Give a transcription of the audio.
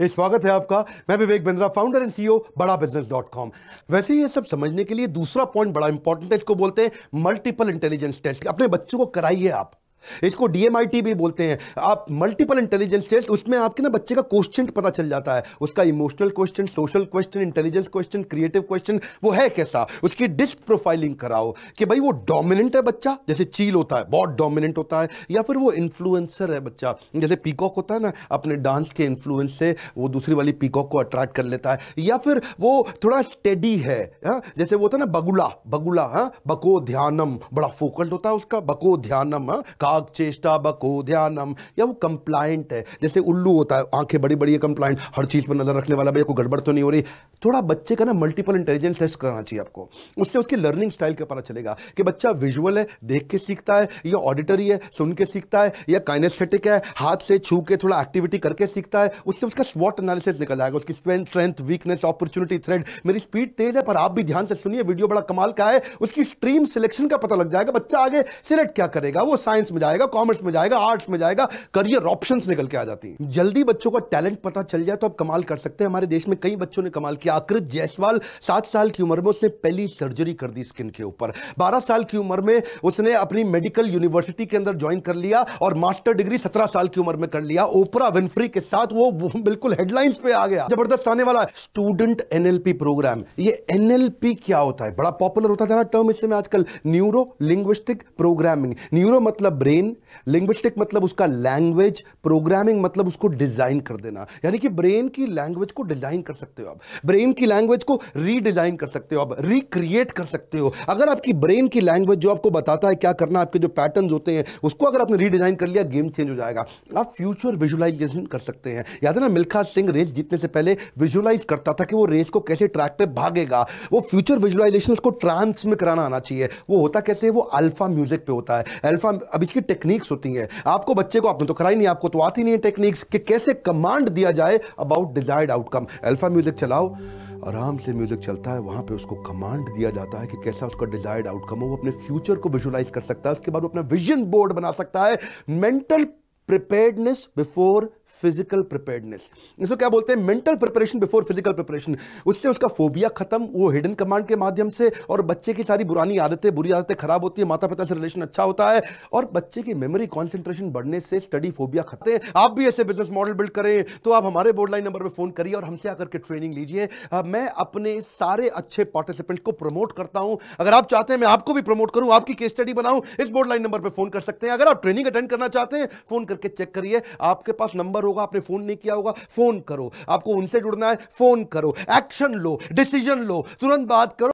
स्वागत है आपका मैं Vivek Bindra founder and CEO Bada Business dot com वैसे ये सब समझने के लिए दूसरा पॉइंट बड़ा इंपॉर्टेंट है इसको बोलते हैं मल्टीपल इंटेलिजेंस टेस्ट अपने बच्चों को कराइए आप इसको डीएमआईटी भी बोलते हैं आप मल्टीपल इंटेलिजेंस टेस्ट उसमें आपके ना बच्चे का क्वेश्चन पता चल जाता है उसका emotional question social question intelligence question creative question वो है कैसा उसकी डिस्क प्रोफाइलिंग कराओ कि भाई वो डोमिनेंट है बच्चा जैसे चील होता है बहुत डोमिनेंट होता है या फिर वो इन्फ्लुएंसर है बच्चा जैसे पीकॉक होता है ना अपने डांस के इन्फ्लुएंस से वो दूसरी वाली पीकॉक को अट्रैक्ट कर लेता है या फिर वो थोड़ा स्टेडी है हा? जैसे वो होता है ना बगुला बगुला हाँ बको ध्यानम बड़ा फोकल्ड होता है उसका बको ध्यानम का हाँ, वाक चेष्टा बको ध्यानम या वो कंप्लाइंट है जैसे उल्लू होता है आंखें बड़ी बड़ी है कंप्लाइंट हर चीज़ पर नज़र रखने वाला भैया कोई गड़बड़ तो नहीं हो रही थोड़ा बच्चे का ना मल्टीपल इंटेलिजेंस टेस्ट कराना चाहिए आपको उससे उसकी लर्निंग स्टाइल का पता चलेगा कि बच्चा विजुअल है देख के सीखता है या ऑडिटरी है सुन के सीखता है या काइनेस्थेटिक है हाथ से छू के थोड़ा एक्टिविटी करके सीखता है उससे उसका स्वॉट एनालिसिस निकल आएगा उसकी strength strength weakness opportunity threat मेरी स्पीड तेज है पर आप भी ध्यान से सुनिए वीडियो बड़ा कमाल का है उसकी स्ट्रीम सिलेक्शन का पता लग जाएगा बच्चा आगे सिलेक्ट क्या करेगा वो साइंस में में जाएगा कॉमर्स में जाएगा आर्ट्स में जाएगा करियर ऑप्शन निकल के आ जाती है जल्दी बच्चों का टैलेंट पता चल जाए तो आप कमाल कर सकते हैं हमारे देश में कई बच्चों ने कमाल किया आकृत जयसवाल सात साल की उम्र में उसने पहली सर्जरी कर दी स्किन के ऊपर बारह साल की उम्र में उसने अपनी मेडिकल यूनिवर्सिटी के अंदर ज्वाइन कर लिया और मास्टर डिग्री सत्रह साल की उम्र में कर लिया ओपरा विनफ्री के साथ वो बिल्कुल हेडलाइंस पे आ गया जबरदस्त आने वाला स्टूडेंट एनएलपी प्रोग्राम ये एनएलपी क्या होता है बड़ा पॉपुलर होता था टर्म इसमें आजकल न्यूरो लिंग्विस्टिक प्रोग्रामिंग न्यूरो मतलब ब्रेन ब्रेन लिंग्विस्टिक मतलब उसका लैंग्वेज प्रोग्रामिंग मतलब उसको डिज़ाइन कर देना यानी कि ब्रेन की लैंग्वेज को डिज़ाइन कर सकते हो आप ब्रेन की लैंग्वेज को रीडिज़ाइन कर सकते हो आप रिक्रिएट कर सकते हो अगर आपकी ब्रेन की लैंग्वेज जो आपको बताता है क्या करना आपके जो पैटर्न होते हैं उसको अगर आपने रीडिज़ाइन कर लिया गेम चेंज हो जाएगा आप फ्यूचर विजुअलाइजेशन कर सकते हैं याद है ना मिल्खा सिंह रेस जीतने से पहले विजुअलाइज करता था कि वो रेस को कैसे ट्रैक पर भागेगा वो फ्यूचर विजुअलाइजेशन उसको ट्रांस में कराना आना चाहिए वो होता कैसे वो अल्फा म्यूजिक पे होता है अल्फा अब इसकी टेक्निक्स होती हैं आपको बच्चे को आपने तो कराई नहीं आपको तो आती नहीं है टेक्निक्स कि कैसे कमांड दिया जाए about desired outcome alpha music चलाओ आराम से म्यूजिक चलता है वहाँ पे उसको कमांड दिया जाता है कि कैसा उसका डिजायर्ड आउटकम हो वो अपने फ्यूचर को विजुलाइज कर सकता है उसके बाद वो अपना विजन बोर्ड बना सकता है mental preparedness before physical preparedness इसको क्या बोलते हैं mental preparation before physical preparation उससे उसका फोबिया खत्म वो हिडन कमांड के माध्यम से और बच्चे की सारी पुरानी आदतें बुरी आदतें खराब होती है माता पिता से रिलेशन अच्छा होता है और बच्चे की मेमोरी कॉन्सेंट्रेशन बढ़ने से स्टडी फोबिया खत्म आप भी ऐसे बिजनेस मॉडल बिल्ड करें तो आप हमारे बोर्ड लाइन नंबर पर फोन करिए और हमसे आकर के ट्रेनिंग लीजिए मैं अपने सारे अच्छे पार्टिसिपेंट को प्रमोट करता हूं अगर आप चाहते हैं मैं आपको भी प्रमोट करूं आपकी केस स्टडी बनाऊं इस बोर्ड लाइन नंबर पर फोन कर सकते हैं अगर आप ट्रेनिंग अटेंड करना चाहते हैं फोन करके चेक करिए आपके पास नंबर हो होगा आपने फोन नहीं किया होगा फोन करो आपको उनसे जुड़ना है फोन करो एक्शन लो डिसीजन लो तुरंत बात करो